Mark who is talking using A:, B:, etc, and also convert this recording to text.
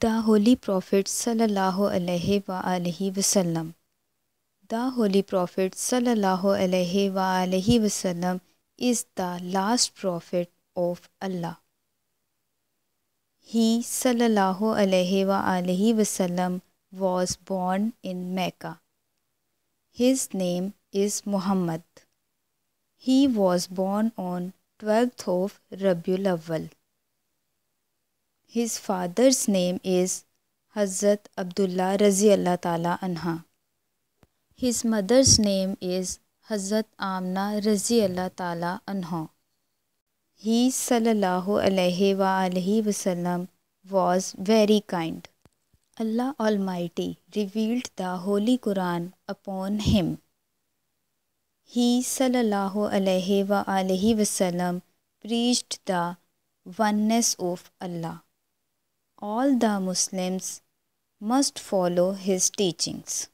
A: The Holy Prophet Sallallahu Alaihi Wa Alaihi Wasallam The Holy Prophet Sallallahu Alaihi Wa Alaihi Wasallam is the last Prophet of Allah. He Sallallahu Alaihi Wa Alaihi Wasallam was born in Mecca. His name is Muhammad. He was born on 12th of Rabiul Awwal. His father's name is Hazrat Abdullah Razi Allah Ta'ala Anha. His mother's name is Hazrat Amna Razi Allah Ta'ala Anha. He Sallallahu Alaihi Wa Alaihi Wasallam was very kind. Allah Almighty revealed the Holy Quran upon him. He Sallallahu Alaihi Wa Alaihi Wasallam preached the oneness of Allah. all the Muslims must follow his teachings.